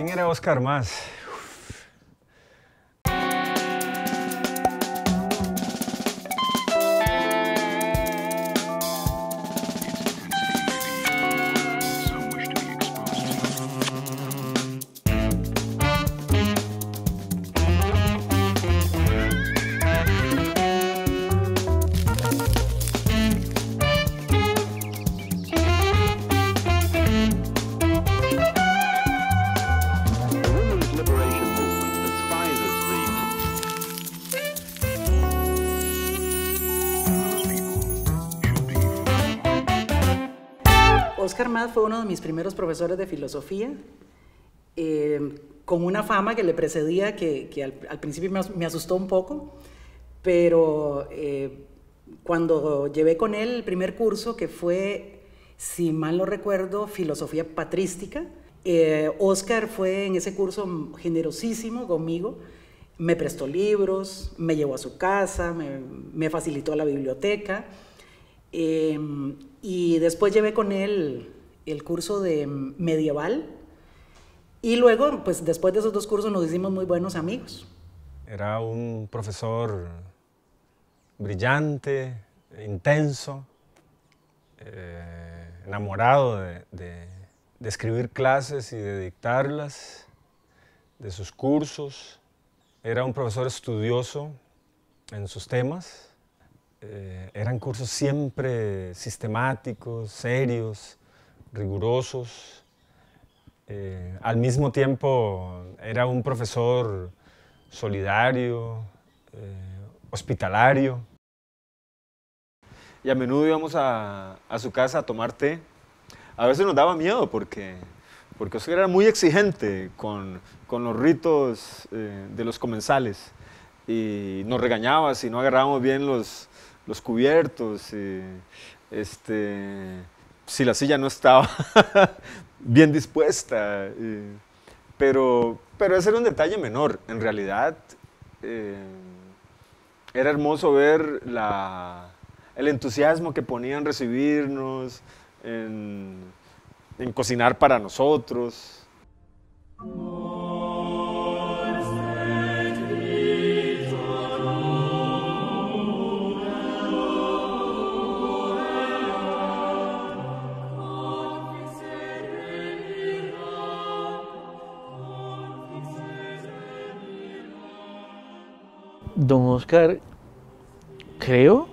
¿Quién era Oscar más? fue uno de mis primeros profesores de filosofía, eh, con una fama que le precedía que, al, principio me, asustó un poco, pero eh, cuando llevé con él el primer curso, que fue, si mal no recuerdo, filosofía patrística, Oscar eh, fue en ese curso generosísimo conmigo, me prestó libros, me llevó a su casa, me, facilitó la biblioteca. y después llevé con él el curso de medieval. Y luego, pues después de esos dos cursos nos hicimos muy buenos amigos. Era un profesor brillante, intenso, eh, enamorado de, escribir clases y de dictarlas, de sus cursos. Era un profesor estudioso en sus temas. Eh, eran cursos siempre sistemáticos, serios, rigurosos. Eh, al mismo tiempo era un profesor solidario, eh, hospitalario. Y a menudo íbamos a, su casa a tomar té. A veces nos daba miedo porque, porque era muy exigente con, los ritos eh, de los comensales y nos regañaba si no agarrábamos bien los, cubiertos. este, si la silla no estaba bien dispuesta. Eh, pero, pero ese era un detalle menor. En realidad, eh, era hermoso ver la, el entusiasmo que ponían recibirnos, en cocinar para nosotros. Don Oscar, creo,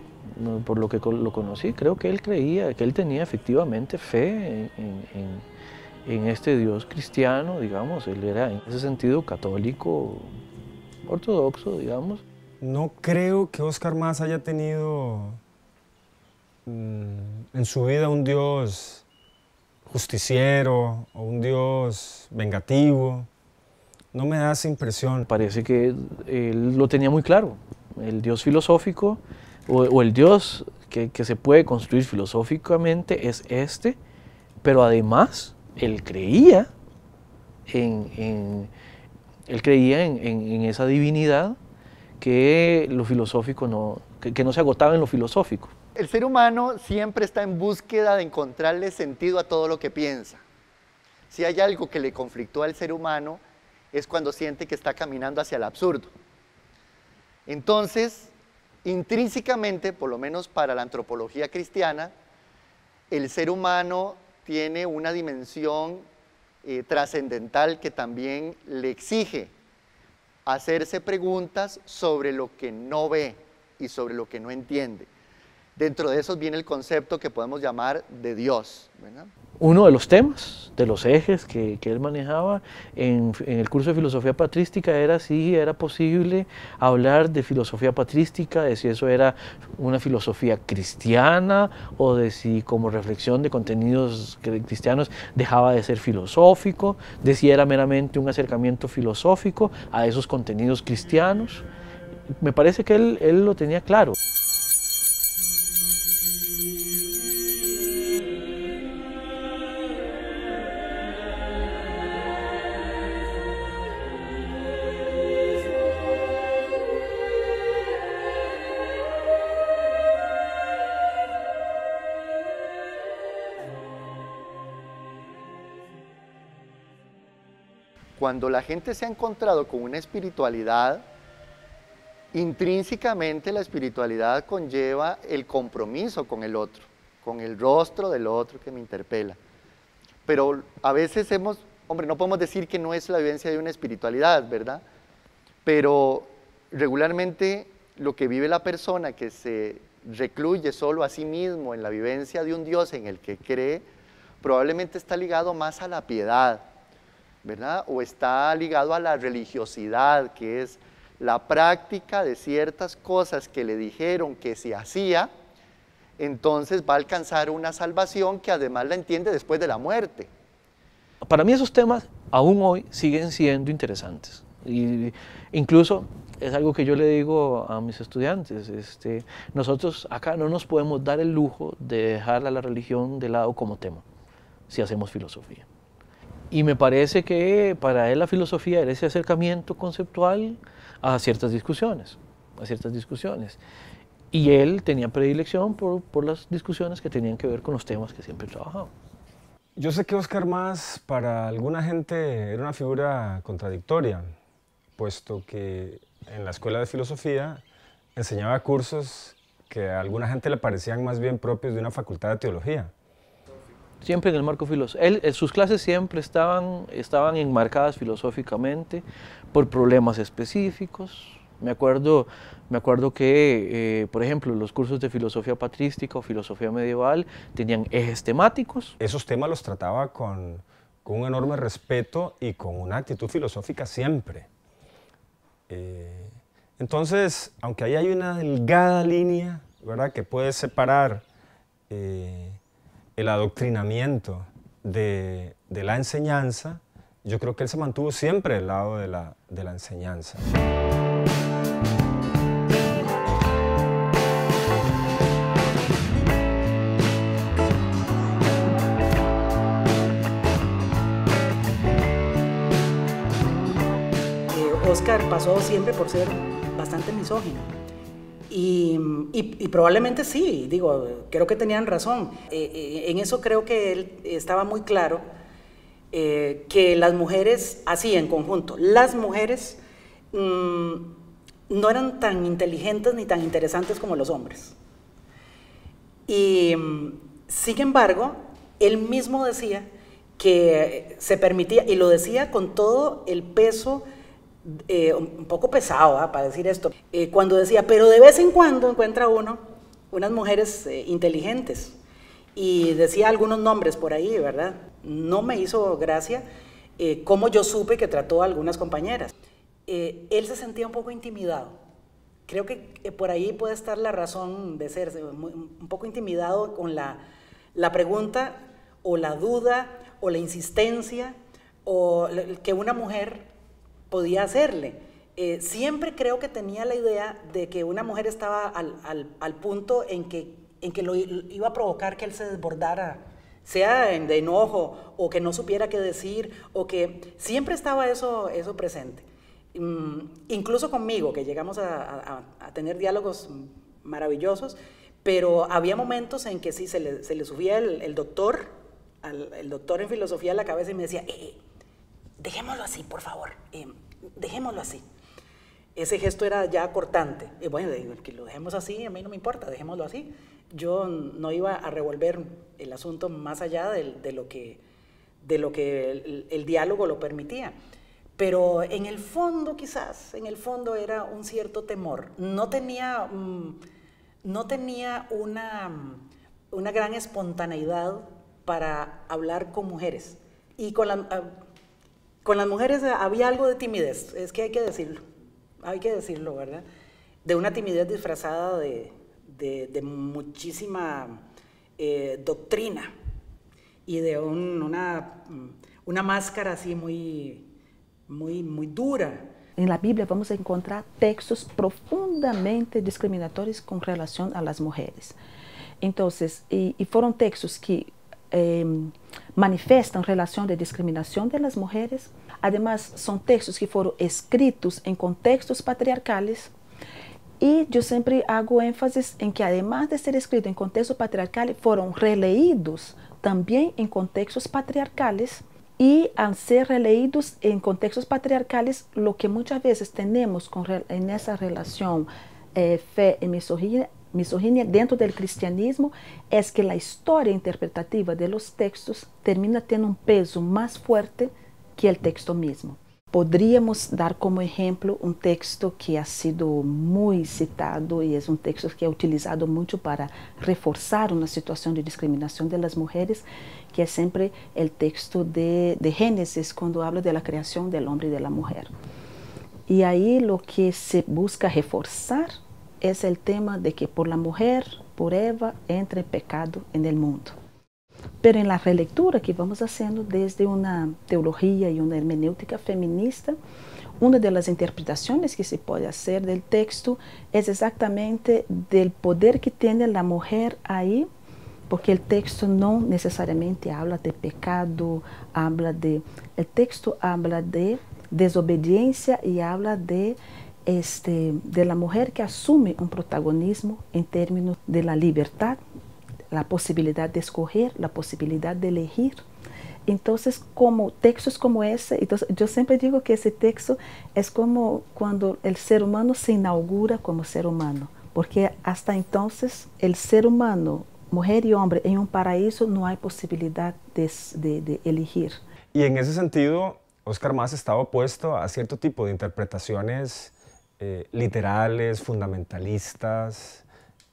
por lo que lo conocí, creo que él creía, que él tenía efectivamente fe en, este Dios cristiano, digamos, él era en ese sentido católico, ortodoxo, digamos. No creo que Oscar Más haya tenido mm, en su vida un Dios justiciero o un Dios vengativo. No me da esa impresión. Parece que él lo tenía muy claro. El Dios filosófico o, el Dios que, se puede construir filosóficamente es este, pero además él creía en, él creía en, esa divinidad que lo filosófico no, que no se agotaba en lo filosófico. El ser humano siempre está en búsqueda de encontrarle sentido a todo lo que piensa. Si hay algo que le conflictó al ser humano es cuando siente que está caminando hacia el absurdo. Entonces, intrínsecamente, por lo menos para la antropología cristiana, el ser humano tiene una dimensión eh, trascendental que también le exige hacerse preguntas sobre lo que no ve y sobre lo que no entiende. Dentro de eso viene el concepto que podemos llamar de Dios. Uno de los temas, de los ejes que, él manejaba en, el curso de filosofía patrística era si era posible hablar de filosofía patrística, de si eso era una filosofía cristiana o de si como reflexión de contenidos cristianos dejaba de ser filosófico, de si era meramente un acercamiento filosófico a esos contenidos cristianos. Me parece que él lo tenía claro. cuando la gente se ha encontrado con una espiritualidad, intrínsecamente la espiritualidad conlleva el compromiso con el otro, con el rostro del otro que me interpela. Pero a veces hemos, hombre, no podemos decir que no es la vivencia de una espiritualidad, ¿verdad? Pero regularmente lo que vive la persona que se recluye solo a sí mismo en la vivencia de un Dios en el que cree, probablemente está ligado más a la piedad, ¿verdad? O está ligado a la religiosidad, que es la práctica de ciertas cosas que le dijeron que se hacía, entonces va a alcanzar una salvación que además la entiende después de la muerte. Para mí esos temas aún hoy siguen siendo interesantes. Y incluso es algo que yo le digo a mis estudiantes. Este, nosotros acá no nos podemos dar el lujo de dejar a la religión de lado como tema si hacemos filosofía. Y me parece que para él la filosofía era ese acercamiento conceptual a ciertas discusiones, a ciertas discusiones. Y él tenía predilección por, por las discusiones que tenían que ver con los temas que siempre trabajaba. Yo sé que Oscar Más para alguna gente era una figura contradictoria, puesto que en la escuela de filosofía enseñaba cursos que a alguna gente le parecían más bien propios de una facultad de teología. Siempre en el marco filosófico. Eh, sus clases siempre estaban, estaban enmarcadas filosóficamente por problemas específicos. Me acuerdo, me acuerdo que, eh, por ejemplo, los cursos de filosofía patrística o filosofía medieval tenían ejes temáticos. Esos temas los trataba con, con un enorme respeto y con una actitud filosófica siempre. Eh, entonces, aunque ahí hay una delgada línea, ¿verdad?, que puede separar el adoctrinamiento de, la enseñanza, yo creo que él se mantuvo siempre al lado de la, de la enseñanza. Eh, Oscar pasó siempre por ser bastante misógino y, probablemente sí, digo, creo que tenían razón. Eh, eh, en eso creo que él estaba muy claro eh, que las mujeres, así en conjunto, las mujeres mm, no eran tan inteligentes ni tan interesantes como los hombres. Y mm, sin embargo, él mismo decía que se permitía, y lo decía con todo el peso eh, un poco pesado ¿ah? para decir esto, eh, cuando decía, pero de vez en cuando encuentra uno unas mujeres eh, inteligentes y decía algunos nombres por ahí, ¿verdad? No me hizo gracia cómo yo supe que trató a algunas compañeras. él se sentía un poco intimidado. Creo que por ahí puede estar la razón de ser un poco intimidado con la, la pregunta o la duda o la insistencia o que una mujer podía hacerle. Eh, siempre creo que tenía la idea de que una mujer estaba al, punto en que, en que lo iba a provocar que él se desbordara, sea de enojo o que no supiera qué decir, o que siempre estaba eso, eso presente. Mm, incluso conmigo, que llegamos a, tener diálogos maravillosos, pero había momentos en que sí, se le, se subía el, doctor, el doctor en filosofía a la cabeza y me decía, eh, dejémoslo así, por favor, eh, dejémoslo así. Ese gesto era ya cortante. bueno, que lo dejemos así, a mí no me importa, dejémoslo así. Yo no iba a revolver el asunto más allá de, lo que, de lo que el, diálogo lo permitía. Pero en el fondo quizás, en el fondo era un cierto temor. No tenía, mm, no tenía una, una gran espontaneidad para hablar con mujeres. Y con la, ah, con las mujeres eh, había algo de timidez, es que hay que decirlo, hay que decirlo, ¿verdad? De una timidez disfrazada de, muchísima eh, doctrina y de una, mm, una máscara así muy, muy, muy dura. En la Biblia vamos a encontrar textos profundamente discriminatorios con relación a las mujeres. Entonces, y fueron textos que Em, relación de discriminación de las mujeres. Además, son textos que fueron escritos en contextos patriarcales. y yo siempre hago énfasis en que, además de ser escritos en contextos patriarcales, fueron releídos también en contextos patriarcales. Y al ser releídos en contextos patriarcales, lo que muchas veces tenemos con, en esa relación eh, fe y misoginia misoginia dentro del cristianismo es que la historia interpretativa de los textos termina teniendo un peso más fuerte que el texto mismo. Podríamos dar como ejemplo un texto que ha sido muy citado y es un texto que ha utilizado mucho para reforzar una situación de discriminación de las mujeres, que es siempre el texto de, de Génesis cuando habla de la creación del hombre y de la mujer. Y ahí lo que se busca reforzar es el tema de que por la mujer, por Eva, entra el pecado en el mundo. Pero en la relectura que vamos haciendo desde una teología y una hermenéutica feminista, una de las interpretaciones que se puede hacer del texto es exactamente del poder que tiene la mujer ahí, porque el texto no necesariamente habla de pecado, habla de, el texto habla de desobediencia y habla de este, de la mujer que asume un protagonismo en términos de la libertad, la posibilidad de escoger, la posibilidad de elegir. Entonces, como textos como ese, entonces, yo siempre digo que ese texto es como cuando el ser humano se inaugura como ser humano, porque hasta entonces el ser humano, mujer y hombre, en un paraíso no hay posibilidad de, de, elegir. Y en ese sentido, Oscar Más estaba opuesto a cierto tipo de interpretaciones eh, literales, fundamentalistas,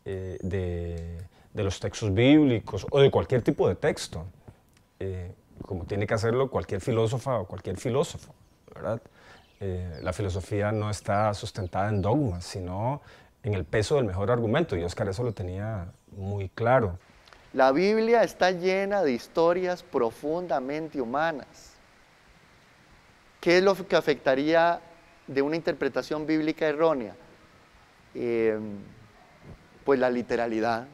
eh, de, los textos bíblicos o de cualquier tipo de texto, eh, como tiene que hacerlo cualquier filósofa o cualquier filósofo. la filosofía no está sustentada en dogmas, sino en el peso del mejor argumento, y Oscar eso lo tenía muy claro. La Biblia está llena de historias profundamente humanas. ¿Qué es lo que afectaría de una interpretación bíblica errónea? Eh, pues la literalidad,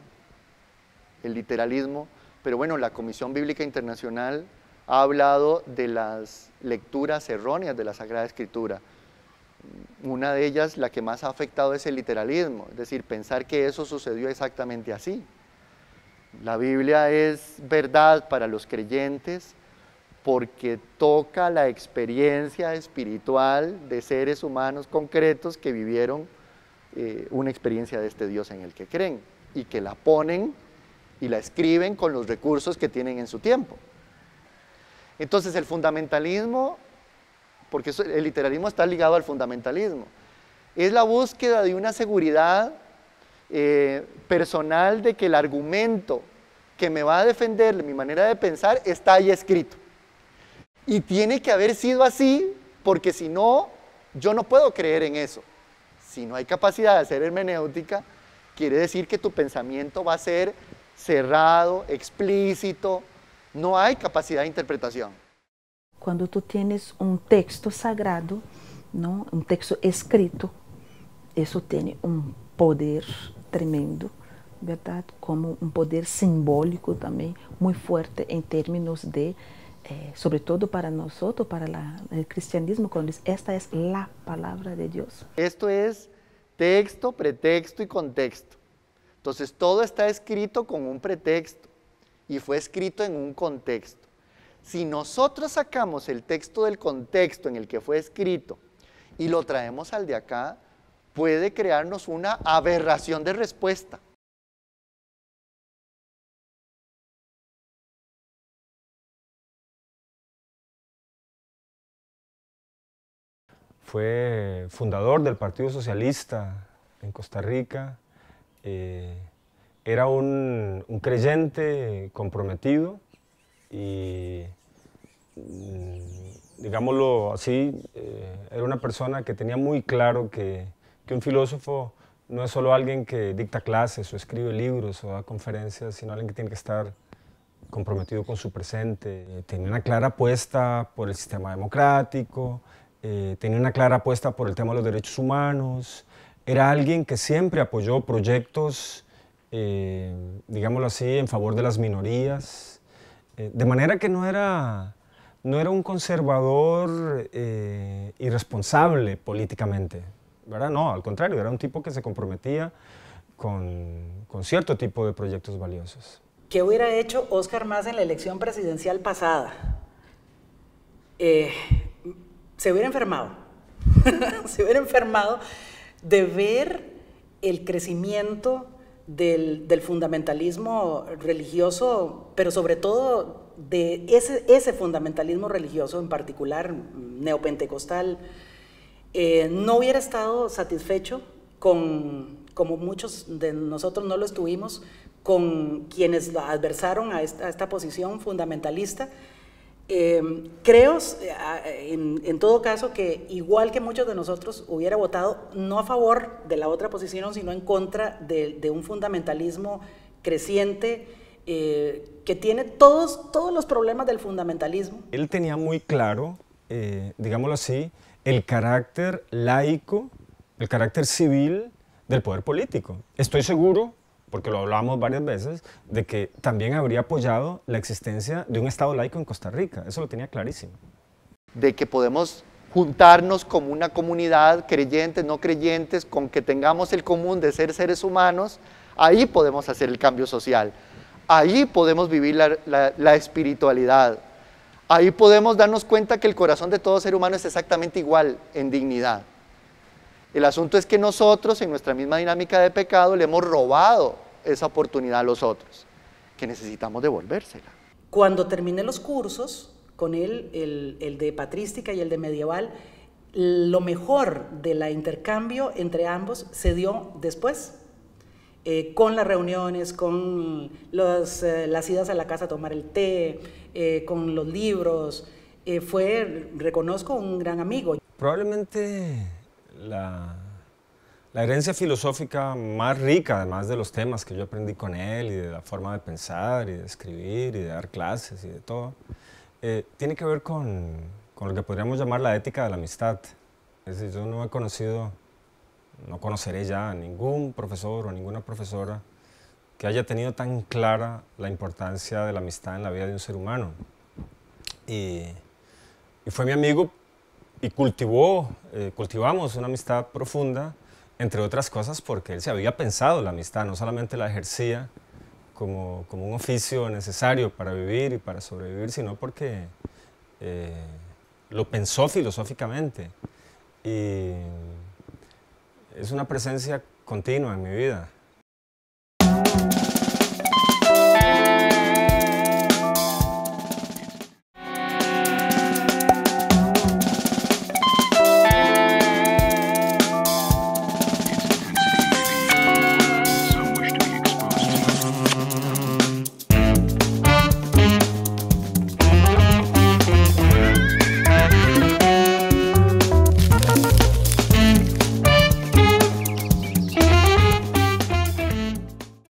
el literalismo, pero bueno, la Comisión Bíblica Internacional ha hablado de las lecturas erróneas de la Sagrada Escritura. Una de ellas, la que más ha afectado, es el literalismo, es decir, pensar que eso sucedió exactamente así. La Biblia es verdad para los creyentes, porque toca la experiencia espiritual de seres humanos concretos que vivieron eh, una experiencia de este Dios en el que creen y que la ponen y la escriben con los recursos que tienen en su tiempo. Entonces el fundamentalismo, porque el literalismo está ligado al fundamentalismo, es la búsqueda de una seguridad eh, personal de que el argumento que me va a defender mi manera de pensar está ahí escrito. Y tiene que haber sido así, porque si no, yo no puedo creer en eso. Si no hay capacidad de hacer hermenéutica, quiere decir que tu pensamiento va a ser cerrado, explícito, no hay capacidad de interpretación. Cuando tú tienes un texto sagrado, ¿no? un texto escrito, eso tiene un poder tremendo, ¿verdad? Como un poder simbólico también muy fuerte en términos de eh, sobre todo para nosotros, para el cristianismo, cuando esta es la palabra de Dios. Esto es texto, pretexto y contexto. Entonces todo está escrito con un pretexto y fue escrito en un contexto. Si nosotros sacamos el texto del contexto en el que fue escrito y lo traemos al de acá, puede crearnos una aberración de respuesta. fue fundador del Partido Socialista en Costa Rica. Eh, era un, creyente comprometido y, mm, digámoslo así, eh, era una persona que tenía muy claro que, que un filósofo no es solo alguien que dicta clases o escribe libros o da conferencias, sino alguien que tiene que estar comprometido con su presente. Eh, tenía una clara apuesta por el sistema democrático, eh, tenía una clara apuesta por el tema de los derechos humanos, era alguien que siempre apoyó proyectos, eh, digámoslo así, en favor de las minorías, eh, de manera que no era, no era un conservador irresponsable políticamente, ¿verdad? No, al contrario, era un tipo que se comprometía con, con cierto tipo de proyectos valiosos. ¿Qué hubiera hecho Oscar más en la elección presidencial pasada? Eh, se hubiera enfermado, se hubiera enfermado de ver el crecimiento del, fundamentalismo religioso, pero sobre todo de ese, ese fundamentalismo religioso en particular, neopentecostal, eh, no hubiera estado satisfecho con, como muchos de nosotros no lo estuvimos, con quienes adversaron a esta, a esta posición fundamentalista, Em, creo, eh, en, todo caso, que igual que muchos de nosotros hubiera votado no a favor de la otra posición, sino en contra de, un fundamentalismo creciente eh, que tiene todos, todos los problemas del fundamentalismo. Él tenía muy claro, eh, digámoslo así, el carácter laico, el carácter civil del poder político. Estoy seguro porque lo hablábamos varias veces, de que también habría apoyado la existencia de un Estado laico en Costa Rica. Eso lo tenía clarísimo. De que podemos juntarnos como una comunidad, creyentes, no creyentes, con que tengamos el común de ser seres humanos, ahí podemos hacer el cambio social, ahí podemos vivir la, la espiritualidad, ahí podemos darnos cuenta que el corazón de todo ser humano es exactamente igual en dignidad. El asunto es que nosotros, en nuestra misma dinámica de pecado, le hemos robado esa oportunidad a los otros, que necesitamos devolvérsela. Cuando terminé los cursos, con él, el, de patrística y el de medieval, lo mejor de la intercambio entre ambos se dio después, eh, con las reuniones, con eh, las idas a la casa a tomar el té, eh, con los libros. fue, reconozco, un gran amigo. Probablemente la, herencia filosófica más rica, además de los temas que yo aprendí con él y de la forma de pensar y de escribir y de dar clases y de todo, eh, tiene que ver con, lo que podríamos llamar la ética de la amistad. Es decir, yo no he conocido, no conoceré ya a ningún profesor o ninguna profesora que haya tenido tan clara la importancia de la amistad en la vida de un ser humano. Y, y fue mi amigo y cultivó, eh, cultivamos una amistad profunda, entre otras cosas porque él se había pensado la amistad, no solamente la ejercía como, un oficio necesario para vivir y para sobrevivir, sino porque eh, lo pensó filosóficamente. Y es una presencia continua en mi vida.